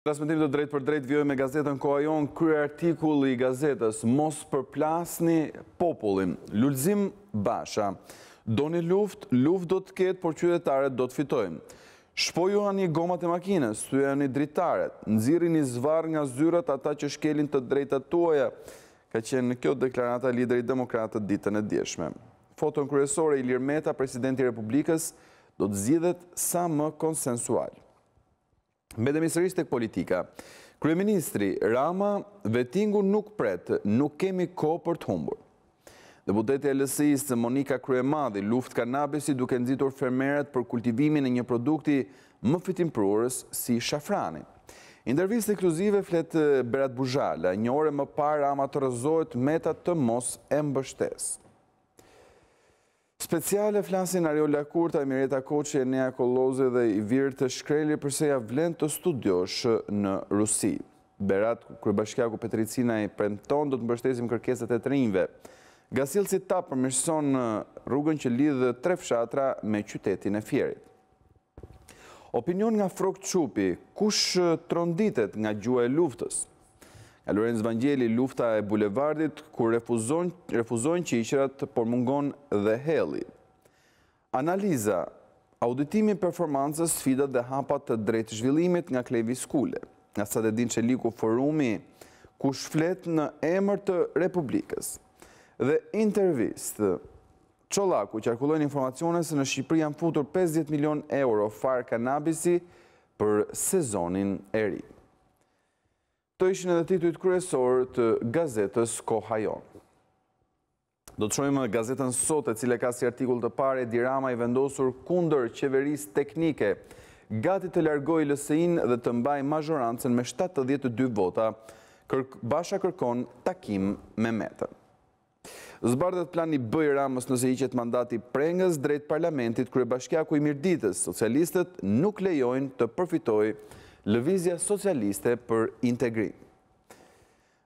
Transmetim të drejt për drejt vjoj me gazetën Koajon, kërë artikull i gazetës, mos përplasni popullin, lullzim basha, një luft, luft do të ketë, por qydetaret do të fitojnë. Shpojuha një gomat e makines, të janë një dritaret, nëziri një zvar nga zyrat ata që shkelin të drejtat tuaja, ka qenë në kjo deklarata lideri demokratët ditën e djeshme. Foton kërësore Ilir Meta, presidenti Republikës, do të zidhet sa më konsensualë. Me dhe misërisht e politika, Kryeministri Rama vetingu nuk pretë, nuk kemi ko për të humbur. Deputeti e lësis të Monika Kryemadhi luft kanabesi duke nëzitur fermeret për kultivimin e një produkti më fitim prurës si shafranin. Intervjist e kruzive fletë eh, Berat Buzhala, një ore më parë ama të rëzojt metat të mos e mbështesë. Speciale flasin Ariola Kurta, Mireta Koqe, Nea Koloze dhe i virë të shkreli përse ja vlen të studiosh në Rusi. Berat, kërë bashkja Petricina i prenton, do të mbështesim kërkeset e trinjve. Gasil si ta përmërson rrugën që lidhë tre fshatra me qytetin e fjerit. Opinion nga Frok Qupi, kush tronditet nga gjua e luftës? Lorenz Vangjeli, lufta e bulevardit, kur refuzon që i qërat por mungon dhe heli. Analiza, auditimi performansës, sfidat dhe hapat të drejt zhvillimit nga Klevi Skule. Nga sa din që liku forumi ku shflet në emër të Republikës. Dhe intervist, Qolaku, që arkullojnë informacione se në Shqipëri janë futur 50 milion euro farë kanabisi për sezonin e rritë. Të ishin edhe titujt kryesor të gazetës Kohajon. Do të shumë gazetën sot e cile ka si artikull të pare, dirama i vendosur kunder qeveris teknike, gati të largoj lësein dhe të mbaj majorancën me 72 vota, basha kërkon takim me metën. Zbardet plani bëj ramës nëse i qëtë mandati prengës drejt parlamentit kërë bashkja ku i mirditës, socialistët nuk lejojnë të përfitoj Lëvizja socialiste për integrim.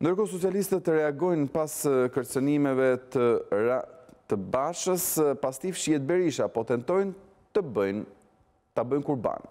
Ndërko socialistët të reagojnë pas kërcenimeve të të bashës, pastif shiet Berisha, po tentojnë të bëjnë të bëjnë kurban.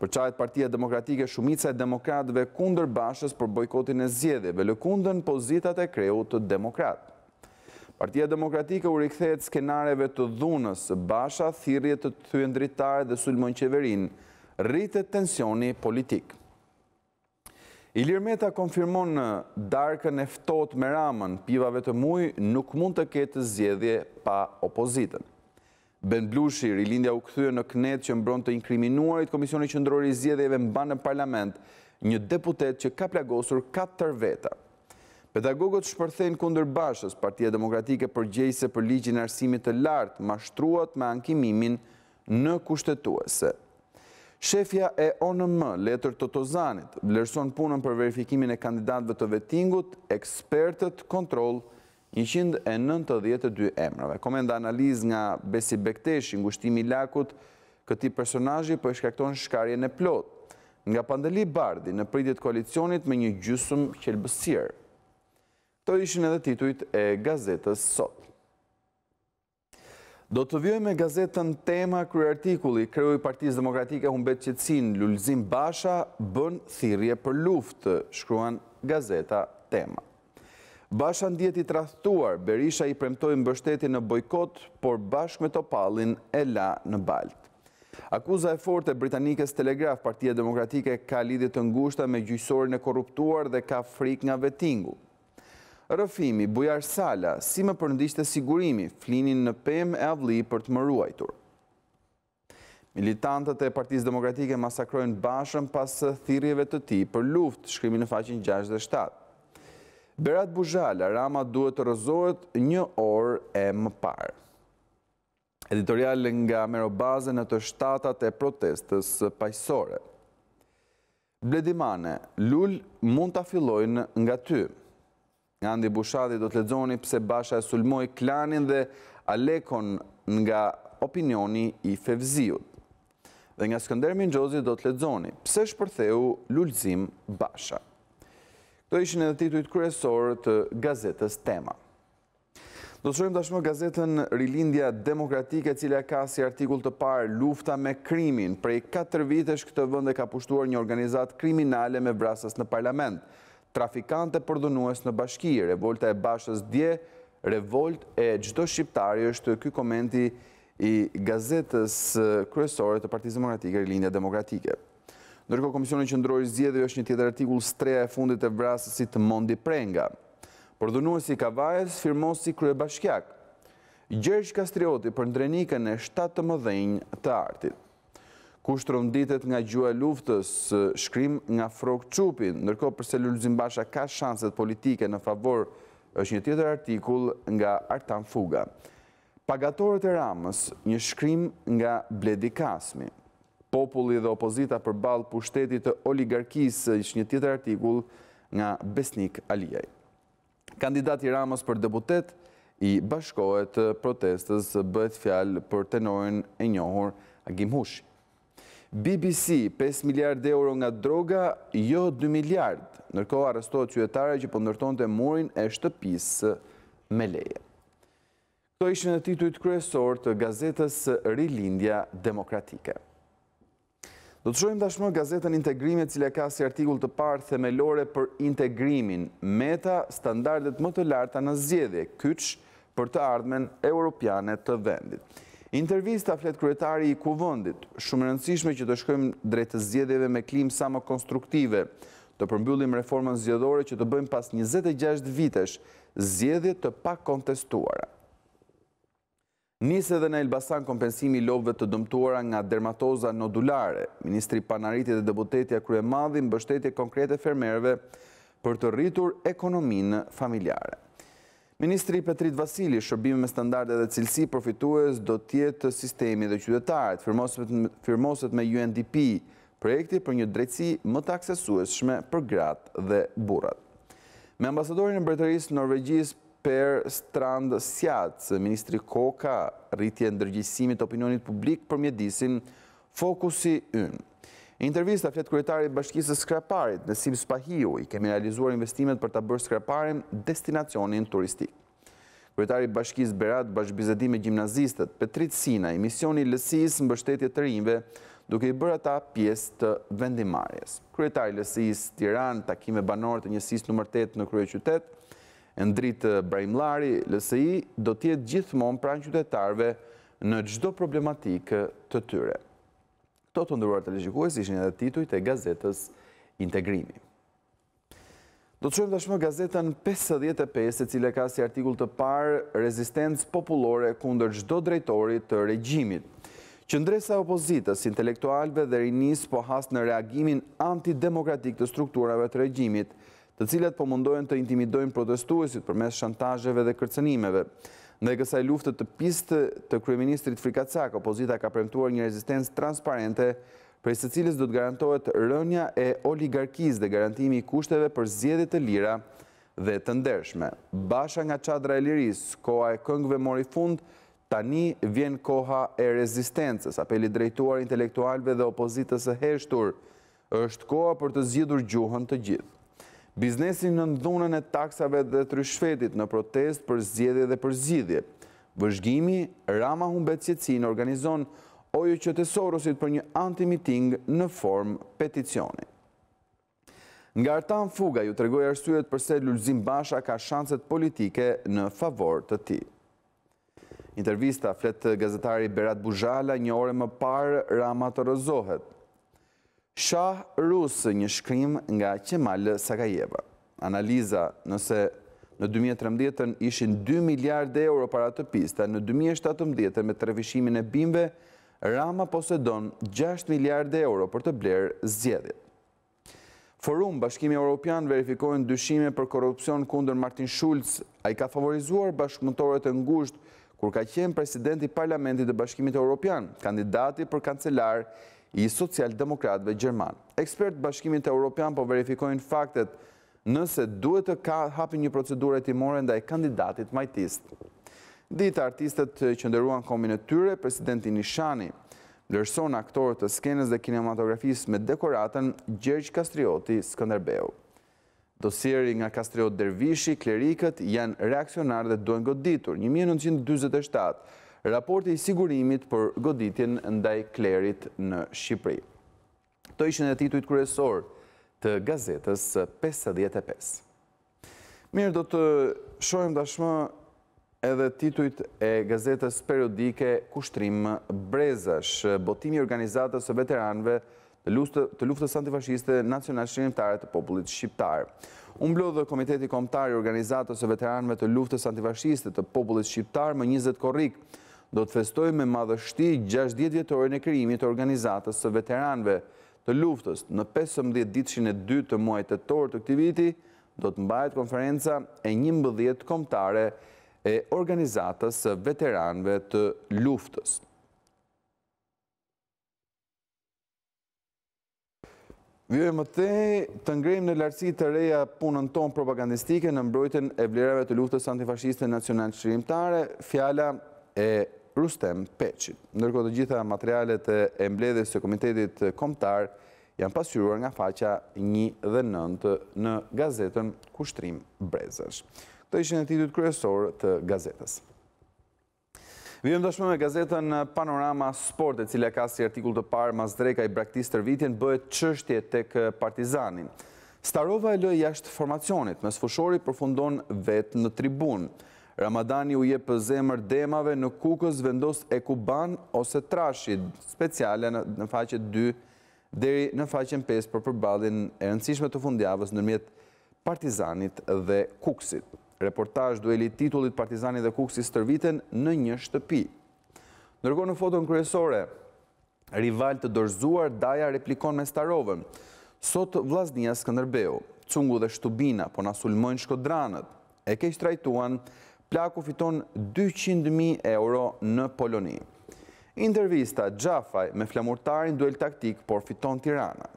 Për qajtë partia demokratike, shumica e demokratëve kunder bashës për bojkotin e zjedheve, lëkundën pozitat e kreu të demokrat. Partia demokratike u rikthejt skenareve të dhunës, basha, thirje të të thujendritare dhe sulmon qeverinë, rritët tensioni politik. Ilir Meta konfirmon në darkën eftot me ramën, pivave të muj nuk mund të ketë zjedhje pa opozitën. Ben i rilindja u këthyë në knetë që mbron të inkriminuarit Komisioni Qëndrori Zjedhjeve në banë në parlament, një deputet që ka plagosur 4 veta. Pedagogot shpërthejnë kundër bashës, Partia Demokratike për gjejse për ligjin arsimit të lartë, mashtruat me ankimimin në kushtetuese. Shefja e ONM, letër të Tozanit, vlerëson punën për verifikimin e kandidatëve të vetingut, ekspertët kontrol 192 emrave. Komenda analiz nga Besi Bekteshi, ngushtimi lakut, këti personajji për po shkakton shkarje në plot, nga pandeli bardi në pritit koalicionit me një gjusëm qelbësirë. Këto ishin edhe tituit e gazetës sotë. Do të vjoj me gazetën tema kërë artikuli, kërëj Partisë demokratike humbet qëtësin, Lullzim Basha bën thirje për luftë, shkruan gazeta tema. Basha ndjet i trahtuar, Berisha i premtoj më bështetje në bojkot, por bashk me topalin e la në balt. Akuza e forte Britanikës Telegraf, partia demokratike ka lidit të ngushta me gjysorin e korruptuar dhe ka frik nga vetingu. Rëfimi, Bujar Sala, si më përndisht e sigurimi, flinin në pem e avli për të mëruajtur. Militantët e Partisë Demokratike masakrojnë bashën pasë thirjeve të ti për luft, shkrimi në faqin 67. Berat Buzhala, Rama duhet të rëzohet një orë e më parë. Editorial nga mero në të shtatat e protestës pajësore. Bledimane, lull mund të afilojnë nga tyë nga Andi Bushadi do të ledzoni pse Basha e Sulmoj klanin dhe Alekon nga opinioni i Fevziut. Dhe nga Skënder Minxozi do të ledzoni pse shpërtheu lullzim Basha. Do ishin edhe titujt kryesor të gazetës tema. Do të shumë tashmë gazetën Rilindja Demokratike, cilja ka si artikull të parë lufta me krimin. Prej 4 vitesh këtë vënde ka pushtuar një organizat kriminale me vrasas në parlament trafikante përdunues në bashki, revolta e bashës dje, revolt e gjdo shqiptari është këj komenti i gazetës kryesore të Partizë Demokratike e Linja Demokratike. Nërko Komisioni që ndrojë zjedhë është një tjetër artikul streja e fundit e vrasësit të mondi prenga. Përdunuës i kavajës firmosi krye bashkjak. Gjergj Kastrioti për ndrenike në 7 të mëdhenjë të artit ku të nga gjua luftës, shkrim nga frok qupin, nërko përse Lulzim Basha ka shanset politike në favor, është një tjetër artikul nga Artan Fuga. Pagatorët e ramës, një shkrim nga Bledi Kasmi. Populli dhe opozita për balë pushtetit të oligarkisë, është një tjetër artikul nga Besnik Alijaj. Kandidati ramës për deputet i bashkojët protestës bëhet fjalë për tenorin e njohur Agim Hushi. BBC 5 miliard euro nga droga, jo 2 miliard, nërko arrestohet qyetare që pëndërton po të murin e shtëpisë me leje. Këto ishë në titujt kryesor të gazetës Rilindja Demokratike. Do të shojmë dashmë gazetën integrimit cilë ka si artikull të parë themelore për integrimin meta standardet më të larta në zjedhe kyç për të ardmen europiane të vendit. Intervista flet kryetari i kuvëndit, shumë rëndësishme që të shkojmë drejtë zjedheve me klim sa më konstruktive, të përmbyllim reformën zjedhore që të bëjmë pas 26 vitesh, zjedje të pak kontestuara. Nisë edhe në Elbasan kompensimi lovëve të dëmtuara nga dermatoza nodulare, Ministri Panaritit dhe Deputetja Krye Madhin bështetje konkrete fermerve për të rritur ekonominë familjare. Ministri Petrit Vasili, shërbime me standarde dhe cilësi profituës do tjetë sistemi dhe qytetarët, firmoset me UNDP projekti për një drejtësi më të aksesueshme shme për gratë dhe burat. Me ambasadorin e bretërisë Norvegjis Per Strand Sjatës, Ministri Koka rritje ndërgjësimit dërgjësimit opinionit publik për mjedisin fokusi ynë intervista fletë kërëtari bashkisë Skraparit, Nesim Spahiu, i kemi realizuar investimet për të bërë Skraparin destinacionin turistik. Kërëtari bashkisë Berat bashkëbizetime gjimnazistët, Petrit Sina, i misioni lësisë në bështetje të rinjve, duke i bërë ata pjesë të vendimarjes. Kërëtari lësisë Tiran, takime banorë të njësisë nëmër 8 në kërëj qytetë, Endritë Brajmlari, LSI, do tjetë gjithmon pranë qytetarve në gjdo problematikë të tyre. Këto të ndërruar të legjikues ishën edhe tituj të gazetës integrimi. Do të qëmë të shmë gazetën 55 e cile ka si artikull të parë rezistencë populore kundër gjdo drejtori të regjimit. Qëndresa opozitas, intelektualve dhe rinis po has në reagimin antidemokratik të strukturave të regjimit, të cilat po mundohen të intimidojnë protestuesit për mes shantajeve dhe kërcenimeve. Dhe kësaj luftët të pistë të Kryeministrit Frikacak, opozita ka premtuar një rezistens transparente për se së cilis du të garantohet rënja e oligarkiz dhe garantimi i kushteve për zjedit të lira dhe të ndershme. Basha nga qadra e liris, koha e këngve mori fund, tani vjen koha e rezistencës, apeli drejtuar intelektualve dhe opozitës e heshtur, është koha për të zjidur gjuhën të gjithë biznesin në ndhunën e taksave dhe të ryshfetit në protest për zgjedhje dhe për zgjidhje. Vëzhgimi, Rama Humbet Sjecin organizon ojë sorosit për një anti-meeting në form peticioni. Nga rëtan fuga ju të regoj arsujet përse Lulzim Basha ka shanset politike në favor të ti. Intervista fletë gazetari Berat Bujala një ore më parë Rama të rëzohet. Shah Rusë një shkrim nga Qemal Sakajeva. Analiza nëse në 2013 ishin 2 miliard euro para të pista, në 2017 me revishimin e bimve, Rama posedon 6 miliard euro për të blerë zjedit. Forum Bashkimi Europian verifikojnë dyshime për korupcion kunder Martin Schulz, a i ka favorizuar bashkëmëtorët e ngusht, kur ka qenë presidenti parlamentit dhe Bashkimit Europian, kandidati për kancelar i socialdemokratve Gjerman. Ekspert bashkimit e Europian po verifikojnë faktet nëse duhet të ka hapi një procedurë e timore nda e kandidatit majtist. Dita artistet që ndërruan komin e tyre, presidenti Nishani, lërson aktorët të skenës dhe kinematografisë me dekoratën Gjergj Kastrioti Skanderbeu. Dosieri nga Kastriot Dervishi, klerikët janë reakcionarë dhe duen goditur. 1927 raporti i sigurimit për goditjen ndaj klerit në Shqipëri. Të ishën e titujt kërësor të gazetës 55. Mirë do të shojmë dashmë edhe titujt e gazetës periodike kushtrim brezash, botimi organizatës e veteranve të luftës antifashiste nacional shqirimtare të popullit shqiptarë. dhe Komiteti Komtari Organizatës e Veteranve të Luftës Antifashiste të Popullit Shqiptar më 20 korrik, do të festoj me madhështi 60 vjetorin e kryimit të organizatës së veteranve të luftës në 15 ditëshin e 2 të muajt të torë të këti viti, do të mbajt konferenca e 11 komptare e organizatës së veteranve të luftës. Vjojë më thej, të ngrejmë në lartësi të reja punën ton propagandistike në mbrojtën e vlerave të luftës antifashiste nacional shqirimtare, fjala e Rustem Peqin. Ndërko të gjitha materialet e mbledhës të Komitetit Komtar janë pasyruar nga faqa 1 dhe 9 në gazetën Kushtrim Brezësh. Këto ishën e titut kryesor të gazetës. të dëshme e gazetën Panorama Sport, e cilja ka si artikull të parë mazdreka i braktis rvitjen, bëhet qështje tek partizanin. Starova e lë jashtë formacionit, mësë fushori përfundon vetë në tribunë. Ramadani u je zemër demave në kukës vendos e kuban ose trashit, speciale në faqet 2 deri në faqen 5 për përbadin e rëndësishme të fundjavës në mjetë partizanit dhe kuksit. Reportaj dueli titullit partizanit dhe kuksit stërviten në një shtëpi. Nërgo në foton kërësore, rival të dorzuar daja replikon me starovën. Sot vlasnia së këndërbeu, cungu dhe shtubina, po nasulmojnë shkodranët, e keq trajtuan Plaku fiton 200.000 euro në Poloni. Intervista Gjafaj me flamurtarin duel taktik, por fiton Tirana.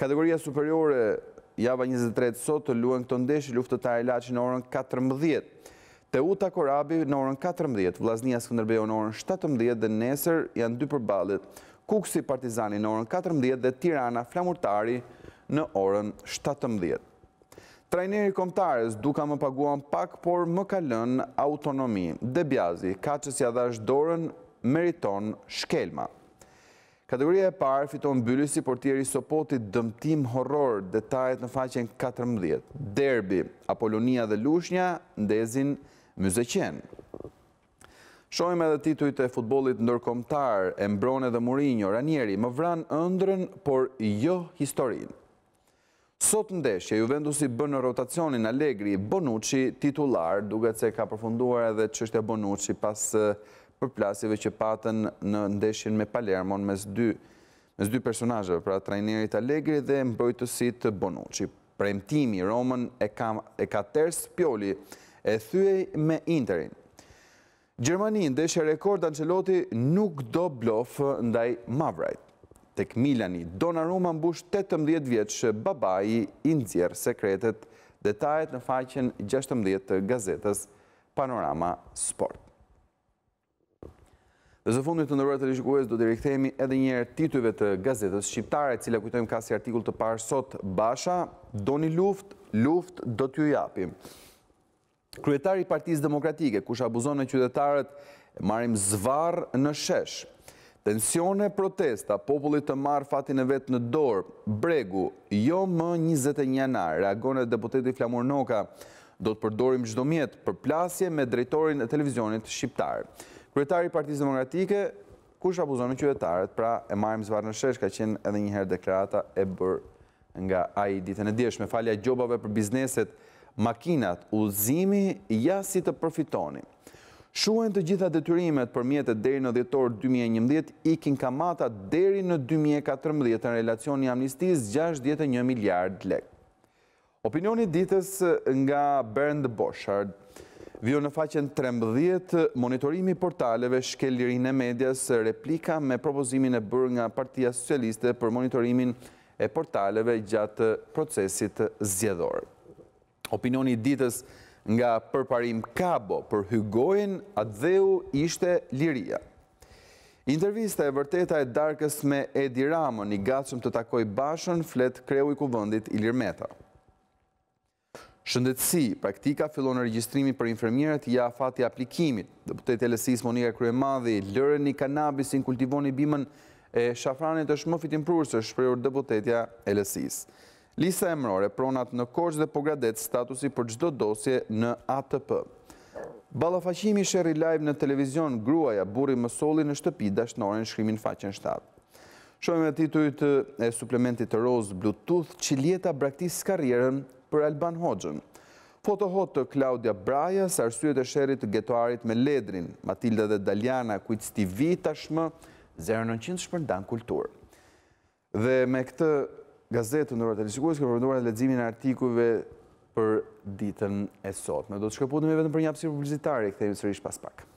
Kategoria superiore java 23 sot të luen këtë ndeshë luftëtare laqë në orën 14. Teuta Korabi në orën 14, Vlaznia Skëndërbejo në orën 17 dhe Nesër janë dy përbalit, Kuksi Partizani në orën 14 dhe Tirana flamurtari në orën 17. Trajneri komptares duka më paguan pak, por më kalën autonomi. Debjazi, ka që si është dorën, meriton shkelma. Kategoria e parë fiton bëllisi, por tjeri sopotit dëmtim horror, detajet në faqen 14. Derbi, Apollonia dhe Lushnja, ndezin Mëzeqen. Shohim edhe tituj e futbolit ndërkomtar, Embrone dhe Murinjo, Ranieri, më vranë ëndrën, por jo historinë. Sot ndeshje, Juventusi bënë në rotacionin Allegri, Bonucci titular, duke që ka përfunduar edhe që është e Bonucci pas përplasive që patën në ndeshjen me Palermo në mes dy personajëve, pra trajnerit Allegri dhe mbrojtësit Bonucci. Premtimi, Roman e ka tërës pjoli e thyej me interin. Gjermani, ndeshje rekord, Ancelotti nuk do blofë ndaj Mavrajt. Tek Milani, Donnarumma mbush 18 vjetë shë babaji i nëzjerë sekretet detajet në faqen 16 gazetës Panorama Sport. Dhe zë fundit të nërërët të rishkues, do të rikëthejemi edhe njerë tituve të gazetës shqiptare, cila kujtojmë ka si artikull të parë sot Basha, Doni Luft, Luft do t'ju japim. Kryetari Partiz Demokratike, kush abuzon në qytetarët, marim zvarë në sheshë. Tensione, protesta, popullit të marë fatin e vetë në dorë, bregu, jo më 21 janar, reagone deputeti Flamur Noka, do të përdorim gjdo mjetë për plasje me drejtorin e televizionit shqiptarë. Kryetari Partisë Demokratike, kush abuzon qyvetarët, pra e marim zvarë në shesh, ka qenë edhe njëherë deklarata e bërë nga a i ditën e djesh, me falja gjobave për bizneset, makinat, uzimi, ja si të përfitonim. Shuhen të gjitha detyrimet për mjetët deri në djetor 2011 i kin kamata deri në 2014 në relacion një amnistis 61 miljard lek. Opinioni ditës nga Bernd Boshard vjo në faqen 13 monitorimi portaleve shkelirin e medjas replika me propozimin e bërë nga partia socialiste për monitorimin e portaleve gjatë procesit zjedhorë. Opinioni ditës nga Bernd Boshard Nga përparim kabo për hygojnë, atë dheu ishte liria. Intervista e vërteta e darkës me Edi Ramon i gacëm të takoj bashën flet kreu i kuvëndit i lirmeta. Shëndetësi, praktika fillon në registrimi për infirmieret ja fati aplikimit. Dëputet e lesis Monika Kryemadhi lërën i kanabisin kultivon bimën e shafranit është më fitim prurës, është shpreur dëputetja e lesis. Lisa emrore pronat në korsh dhe pogradet statusi për gjdo dosje në ATP. Balofashimi shëri live në televizion, gruaja buri më soli në shtëpi dashnore në shkrimin faqen 7. Shohem e titujt e suplementit të rozë Bluetooth që braktis karierën për Alban Hoxhën. Foto hotë të Klaudia Braja, së arsyet e shërit të getoarit me ledrin, Matilda dhe Daljana, kujtës TV tashmë, 0900 shpërndan kulturë. Dhe me këtë gazetë të nërët e lishikurës, këmë përmënduar në ledzimin artikujve për ditën e sot. Me do të shkëputëm e vetëm për një apësirë publizitari, këthejmë sërish pas pakë.